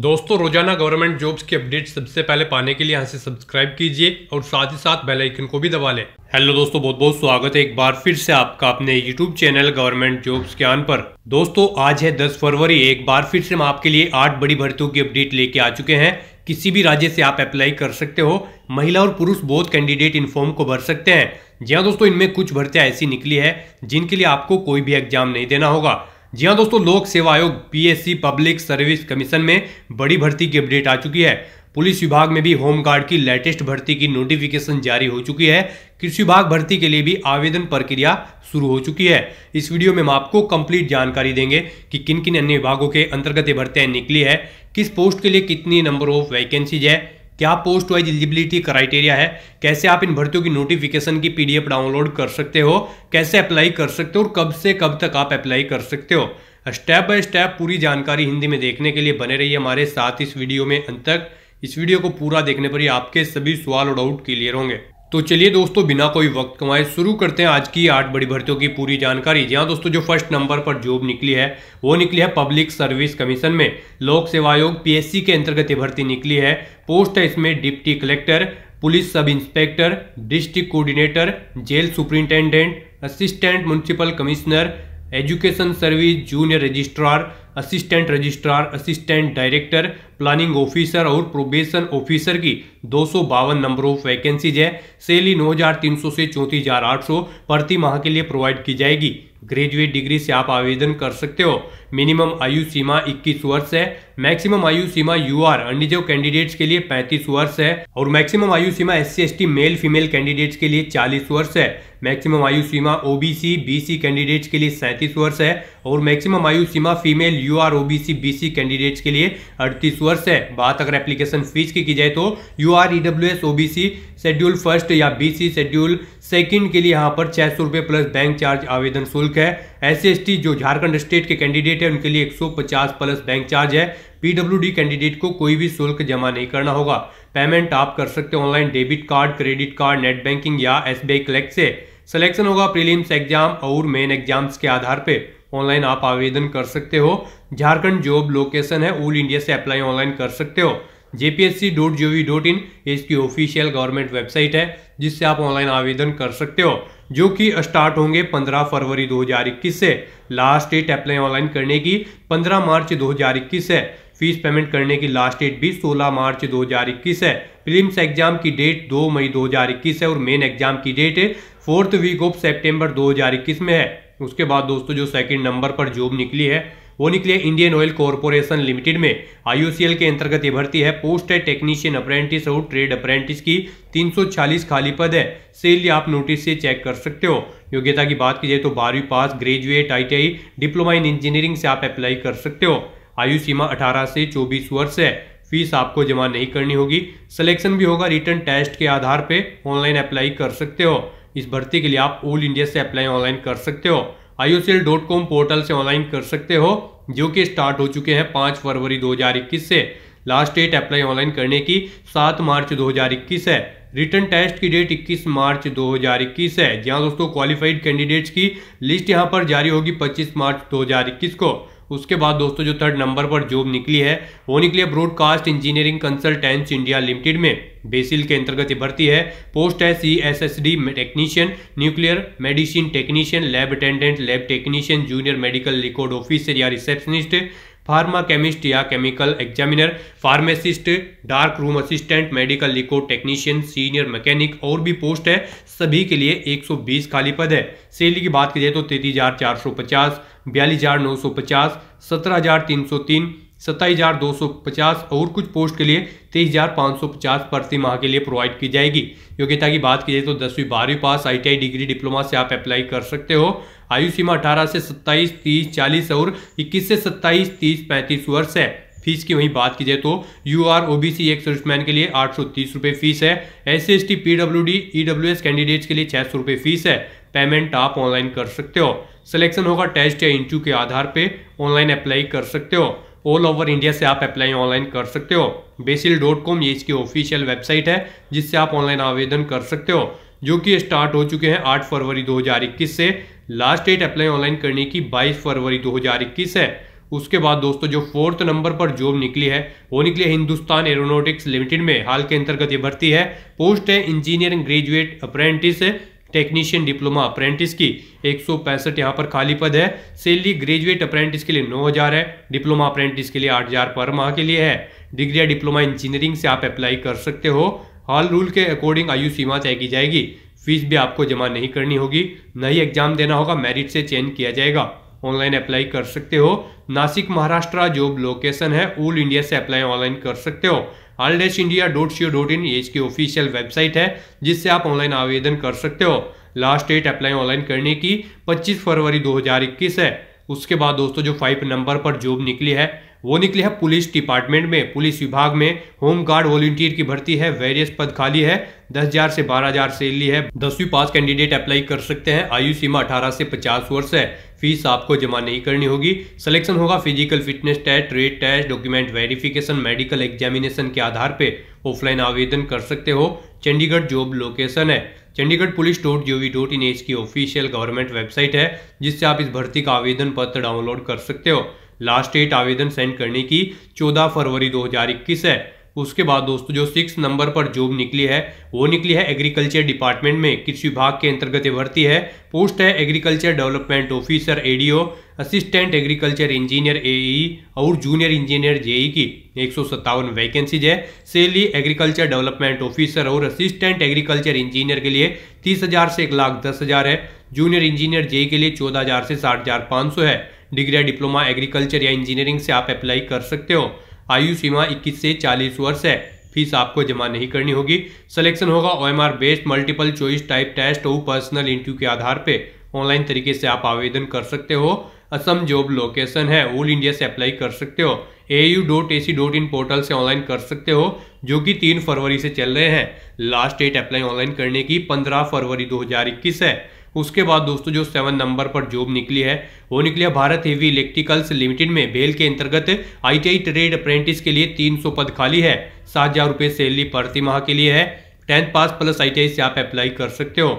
दोस्तों रोजाना government jobs की अपडेट सबसे पहले पाने के लिए यहाँ से सब्सक्राइब कीजिए और साथ ही साथ बेल आइकन को भी दबा लें हेलो दोस्तों बहुत बहुत स्वागत है एक बार फिर से आपका अपने यूट्यूब चैनल गवर्नमेंट जॉब्स के आन पर दोस्तों आज है 10 फरवरी एक बार फिर से हम आपके लिए आठ बड़ी भर्तियों की अपडेट लेके आ चुके हैं किसी भी राज्य से आप अप्लाई कर सकते हो महिला और पुरुष बोध कैंडिडेट इन फॉर्म को भर सकते हैं जी हाँ दोस्तों इनमें कुछ भर्तियाँ ऐसी निकली है जिनके लिए आपको कोई भी एग्जाम नहीं देना होगा जी हाँ दोस्तों लोक सेवा आयोग पीएससी पब्लिक सर्विस कमीशन में बड़ी भर्ती की अपडेट आ चुकी है पुलिस विभाग में भी होमगार्ड की लेटेस्ट भर्ती की नोटिफिकेशन जारी हो चुकी है कृषि विभाग भर्ती के लिए भी आवेदन प्रक्रिया शुरू हो चुकी है इस वीडियो में हम आपको कंप्लीट जानकारी देंगे कि किन किन अन्य विभागों के अंतर्गत ये भर्तियाँ निकली है किस पोस्ट के लिए कितनी नंबर ऑफ वैकेंसीज है क्या पोस्ट वाइज एलिजिबिलिटी क्राइटेरिया है कैसे आप इन भर्तियों की नोटिफिकेशन की पीडीएफ डाउनलोड कर सकते हो कैसे अप्लाई कर सकते हो और कब से कब तक आप अप्लाई कर सकते हो स्टेप बाय स्टेप पूरी जानकारी हिंदी में देखने के लिए बने रहिए हमारे साथ इस वीडियो में अंत तक इस वीडियो को पूरा देखने पर ही आपके सभी सवाल और डाउट क्लियर होंगे तो चलिए दोस्तों बिना कोई वक्त कमाए शुरू करते हैं आज की आठ बड़ी भर्तियों की पूरी जानकारी जी हाँ दोस्तों जो फर्स्ट नंबर पर जॉब निकली है वो निकली है पब्लिक सर्विस कमीशन में लोक सेवा आयोग पीएससी के अंतर्गत ये भर्ती निकली है पोस्ट है इसमें deputy collector police sub inspector district coordinator jail superintendent assistant municipal commissioner education service junior registrar assistant registrar assistant director planning officer और प्रोबेशन ऑफिसर की दो नंबर ऑफ वैकेंसीज है सैली सौ से चौंतीस हजार आठ सौ प्रति माह के लिए प्रोवाइड की जाएगी ग्रेजुएट डिग्री से आप आवेदन कर सकते हो मिनिमम आयु सीमा 21 वर्ष है मैक्सिमम आयु सीमा यू आर अनडिजर्व कैंडिडेट्स के लिए 35 वर्ष है और मैक्सिमम आयु सीमा S C male female candidates के लिए 40 वर्ष है मैक्सिमम आयु सीमा ओबीसी बीसी कैंडिडेट्स के लिए सैंतीस वर्ष है और मैक्सिमम आयु सीमा female U R OBC BC candidates के लिए अड़तीस वर्ष है बात अगर एप्लीकेशन फीस की की जाए तो U R EW S OBC schedule first या बीसी शेड्यूल सेकंड के लिए यहाँ पर छः सौ रुपये प्लस बैंक चार्ज आवेदन शुल्क है टी जो झारखंड स्टेट के कैंडिडेट है उनके लिए 150 प्लस बैंक चार्ज है पीडब्ल्यूडी कैंडिडेट को कोई भी शुल्क जमा नहीं करना होगा पेमेंट आप कर सकते हो online debit card credit card net banking या एस क्लेक्ट से सिलेक्शन होगा प्रीलिम्स एग्जाम और मेन एग्जाम्स के आधार पर ऑनलाइन आप आवेदन कर सकते हो झारखंड जॉब लोकेशन है ऑल इंडिया से अप्लाई ऑनलाइन कर सकते हो जेपीएससी डॉट jpsc.gov.in इसकी ऑफिशियल गवर्नमेंट वेबसाइट है जिससे आप ऑनलाइन आवेदन कर सकते हो जो कि स्टार्ट होंगे 15 फरवरी 2021 से लास्ट डेट अप्लाई ऑनलाइन करने की 15 मार्च 2021 है फीस पेमेंट करने की लास्ट डेट भी 16 मार्च 2021 है प्रीलिम्स एग्जाम की डेट 2 मई 2021 है और मेन एग्जाम की date fourth week of September दो में है उसके बाद दोस्तों जो सेकेंड नंबर पर जॉब निकली है वो के इंडियन ऑयल कॉरपोरेशन लिमिटेड में आईयूसीएल के अंतर्गत ये भर्ती है पोस्ट है टेक्नीशियन अप्रेंटिस और ट्रेड अप्रेंटिस की 340 खाली पद है सेल आप नोटिस से चेक कर सकते हो योग्यता की बात की जाए तो बारहवीं pass graduate ITI diploma in engineering से आप अप्लाई कर सकते हो आयु सीमा अठारह से चौबीस वर्ष है फीस आपको जमा नहीं करनी होगी सिलेक्शन भी होगा रिटर्न टेस्ट के आधार पर ऑनलाइन अप्लाई कर सकते हो इस भर्ती के लिए आप ऑल इंडिया से अप्लाई ऑनलाइन कर सकते हो आई पोर्टल से ऑनलाइन कर सकते हो जो कि स्टार्ट हो चुके हैं पाँच फरवरी 2021 से लास्ट डेट अप्लाई ऑनलाइन करने की सात मार्च 2021 है रिटर्न टेस्ट की डेट 21 मार्च 2021 है जी हाँ दोस्तों क्वालिफाइड कैंडिडेट्स की लिस्ट यहाँ पर जारी होगी 25 मार्च 2021 को उसके बाद दोस्तों जो थर्ड नंबर पर जॉब निकली है वो निकली है broadcast engineering consultants India limited में बेसिल के अंतर्गत ये भर्ती है पोस्ट है C S S D technician nuclear medicine technician lab attendant lab technician junior medical record officer या रिसेप्शनिस्ट फार्माकेमिस्ट या chemical examiner pharmacist dark room assistant medical लिको टेक्नीशियन सीनियर मैकेनिक और भी पोस्ट है सभी के लिए 120 खाली पद है सैलरी की बात की जाए तो तैतीस हज़ार चार सौ पचास बयालीस हज़ार नौ सौ पचास सत्रह हज़ार तीन सौ तीन सत्ताईस हज़ार दो सौ पचास और कुछ पोस्ट के लिए तेईस हज़ार पाँच सौ पचास प्रति माह के लिए प्रोवाइड की जाएगी योग्यता की बात की जाए तो दसवीं बारहवीं पास आईटीआई डिग्री डिप्लोमा से आप अप्लाई कर सकते हो आयु सीमा अठारह से सत्ताईस तीस चालीस और इक्कीस से सत्ताईस तीस पैंतीस वर्ष है फीस की वहीं बात की जाए तो U R O B C ex serviceman के लिए आठ सौ तीस रुपये फीस है S C S T P W D E W S candidates के लिए छः सौ रुपये फीस है पेमेंट आप ऑनलाइन कर सकते हो सिलेक्शन होगा टेस्ट या इंटरव्यू के आधार पर ऑनलाइन अप्लाई कर सकते हो ऑल ओवर इंडिया से आप अप्लाई ऑनलाइन कर सकते हो बेसिल डॉट कॉम ये इसकी ऑफिशियल वेबसाइट है जिससे आप ऑनलाइन आवेदन कर सकते हो जो कि स्टार्ट हो चुके हैं 8 फरवरी 2021 से लास्ट डेट अप्लाई ऑनलाइन करने की 22 फरवरी 2021 है उसके बाद दोस्तों जो फोर्थ नंबर पर जॉब निकली है वो निकली है हिंदुस्तान एरोनोटिक्स लिमिटेड में हाल के अंतर्गत ये भर्ती है पोस्ट है engineering graduate apprentice technician diploma apprentice की एक सौ पैंसठ यहाँ पर खाली पद है सेली ग्रेजुएट अप्रेंटिस के लिए नौ हज़ार है डिप्लोमा अप्रेंटिस के लिए आठ हज़ार पर माह के लिए है डिग्री या डिप्लोमा इंजीनियरिंग से आप अप्लाई कर सकते हो हॉल रूल के अकॉर्डिंग आयु सीमा तय की जाएगी फीस भी आपको जमा नहीं करनी होगी न ही एग्जाम देना होगा मेरिट से चयन किया जाएगा ऑनलाइन अप्लाई कर सकते हो नासिक महाराष्ट्र जॉब लोकेशन है ऑल इंडिया से अप्लाई ऑनलाइन कर सकते हो HAL dash India dot C dot in की ऑफिशियल वेबसाइट है जिससे आप ऑनलाइन आवेदन कर सकते हो लास्ट डेट अप्लाई ऑनलाइन करने की 25 फरवरी 2021 है उसके बाद दोस्तों जो फाइव नंबर पर जॉब निकली है वो निकली है पुलिस डिपार्टमेंट में पुलिस विभाग में होम गार्ड वॉल्टियर की भर्ती है वेरियस पद खाली है दस हजार से बारह हजार सैलरी है दसवीं पास कैंडिडेट अप्लाई कर सकते हैं आयु सीमा अठारह से पचास वर्ष है फीस आपको जमा नहीं करनी होगी सिलेक्शन होगा physical fitness test written test document verification medical examination के आधार पे ऑफलाइन आवेदन कर सकते हो चंडीगढ़ जॉब लोकेशन है Chandigarh police dot G dot in H की ऑफिशियल गवर्नमेंट वेबसाइट है जिससे आप इस भर्ती का आवेदन पत्र डाउनलोड कर सकते हो लास्ट डेट आवेदन सेंड करने की 14 फरवरी 2021 है उसके बाद दोस्तों जो सिक्स नंबर पर जॉब निकली है वो निकली है एग्रीकल्चर डिपार्टमेंट में कृषि विभाग के अंतर्गत भर्ती है पोस्ट है agriculture development officer ADO assistant agriculture engineer AE और जूनियर इंजीनियर जेई की एक वैकेंसीज है सेली एग्रीकल्चर डेवलपमेंट ऑफिसर और असिस्टेंट एग्रीकल्चर इंजीनियर के लिए तीस हजार से एक लाख दस हजार है जूनियर इंजीनियर जेई के लिए चौदह हजार से साठ हजार पाँच सौ है डिग्री या डिप्लोमा एग्रीकल्चर या इंजीनियरिंग से आप अप्लाई कर सकते हो आयु सीमा 21 से 40 वर्ष है फीस आपको जमा नहीं करनी होगी सिलेक्शन होगा OMR based multiple choice type test और पर्सनल इंटरव्यू के आधार पर ऑनलाइन तरीके से आप आवेदन कर सकते हो असम जॉब लोकेशन है ऑल इंडिया से अप्लाई कर सकते हो A U dot A C dot in portal से ऑनलाइन कर सकते हो जो कि तीन फरवरी से चल रहे हैं लास्ट डेट अप्लाई ऑनलाइन करने की पंद्रह फरवरी इक्कीस है उसके बाद दोस्तों जो सेवन नंबर पर जॉब निकली है वो निकली है भारत हेवी इलेक्ट्रिकल्स लिमिटेड में बेल के अंतर्गत आईटीआई ट्रेड अप्रेंटिस के लिए 300 पद खाली है सात हजार रुपये सैलरी प्रति माह के लिए है टेंथ पास प्लस आईटीआई से आप अप्लाई कर सकते हो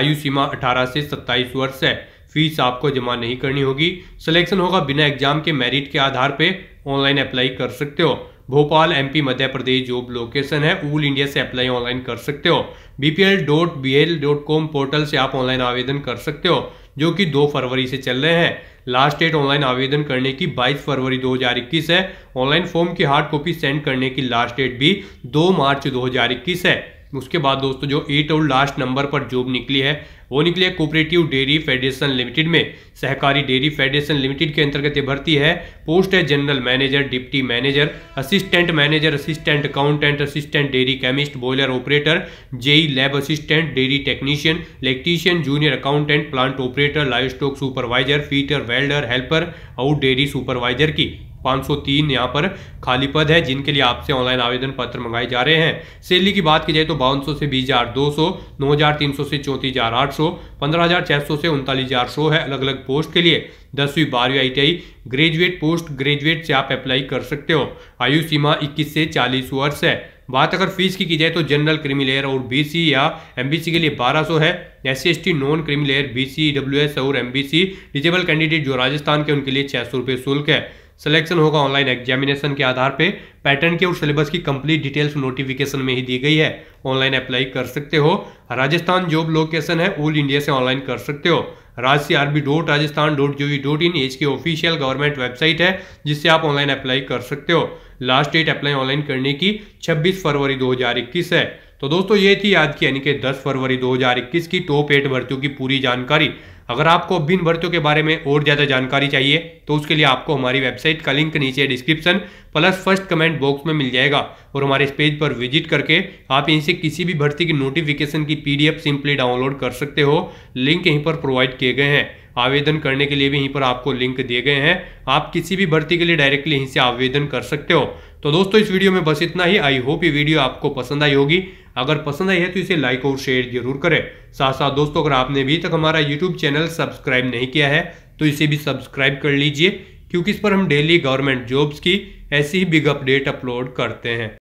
आयु सीमा 18 से 27 वर्ष है फीस आपको जमा नहीं करनी होगी सिलेक्शन होगा बिना एग्जाम के मेरिट के आधार पर ऑनलाइन अप्लाई कर सकते हो Bhopal MP Madhya Pradesh job location है ऊल इंडिया से अप्लाई ऑनलाइन कर सकते हो BPL dot B L dot com portal से आप ऑनलाइन आवेदन कर सकते हो जो कि 2 फरवरी से चल रहे हैं लास्ट डेट ऑनलाइन आवेदन करने की 22 फरवरी 2021 है ऑनलाइन फॉर्म की हार्ड कॉपी सेंड करने की लास्ट डेट भी 2 मार्च 2021 है उसके बाद दोस्तों जो एट और लास्ट नंबर पर जॉब निकली है वो निकली है कोऑपरेटिव डेयरी फेडरेशन लिमिटेड में सहकारी डेयरी फेडरेशन लिमिटेड के अंतर्गत ये भर्ती है पोस्ट है general manager deputy manager assistant manager assistant accountant assistant dairy chemist boiler operator JE lab assistant dairy technician electrician junior accountant plant operator livestock supervisor fitter welder helper और dairy supervisor की 503 यहाँ पर खाली पद है जिनके लिए आपसे ऑनलाइन आवेदन पत्र मंगाए जा रहे हैं सैलरी की बात की जाए तो बावन से बीस हजार दो सौ नौ हजार तीन सौ से चौंतीस हजार आठ सौ पंद्रह हजार छह सौ से उनतालीस हजार सौ है अलग अलग पोस्ट के लिए दसवीं बारहवीं आईटीआई ग्रेजुएट पोस्ट ग्रेजुएट से आप अप्लाई कर सकते हो आयु सीमा इक्कीस से चालीस वर्ष है बात अगर फीस की की जाए तो जनरल क्रिमी लेयर और बीसी या एमबीसी के लिए 1200 है S C non creamy layer BC WS और एमबीसी डिजेबल कैंडिडेट जो राजस्थान के उनके लिए छह सौ रुपये शुल्क है सिलेक्शन होगा ऑनलाइन एग्जामिनेशन के आधार पे पैटर्न के और सिलेबस की कंप्लीट डिटेल्स नोटिफिकेशन में ही दी गई है ऑनलाइन अप्लाई कर सकते हो राजस्थान जॉब लोकेशन है ऑल इंडिया से ऑनलाइन कर सकते हो राजसी R B dot Rajasthan dot G dot in की ऑफिशियल गवर्नमेंट वेबसाइट है जिससे आप ऑनलाइन अप्लाई कर सकते हो लास्ट डेट अप्लाई ऑनलाइन करने की 26 फरवरी 2021 है तो दोस्तों ये थी आज की यानी कि 10 फरवरी 2021 की टॉप एट भर्तियों की पूरी जानकारी अगर आपको बिन भर्तियों के बारे में और ज़्यादा जानकारी चाहिए तो उसके लिए आपको हमारी वेबसाइट का लिंक नीचे description plus first comment box में मिल जाएगा और हमारे इस पेज पर विजिट करके आप यहीं से किसी भी भर्ती की नोटिफिकेशन की पीडीएफ सिंपली डाउनलोड कर सकते हो लिंक यहीं पर प्रोवाइड किए गए हैं आवेदन करने के लिए भी यहीं पर आपको लिंक दिए गए हैं आप किसी भी भर्ती के लिए डायरेक्टली यहीं से आवेदन कर सकते हो तो दोस्तों इस वीडियो में बस इतना ही आई होप ये वीडियो आपको पसंद आई होगी अगर पसंद आई है तो इसे लाइक और शेयर जरूर करें साथ साथ दोस्तों अगर आपने अभी तक हमारा यूट्यूब चैनल सब्सक्राइब नहीं किया है तो इसे भी सब्सक्राइब कर लीजिए क्योंकि इस पर हम डेली गवर्नमेंट जॉब्स की ऐसी ही बिग अपडेट अपलोड करते हैं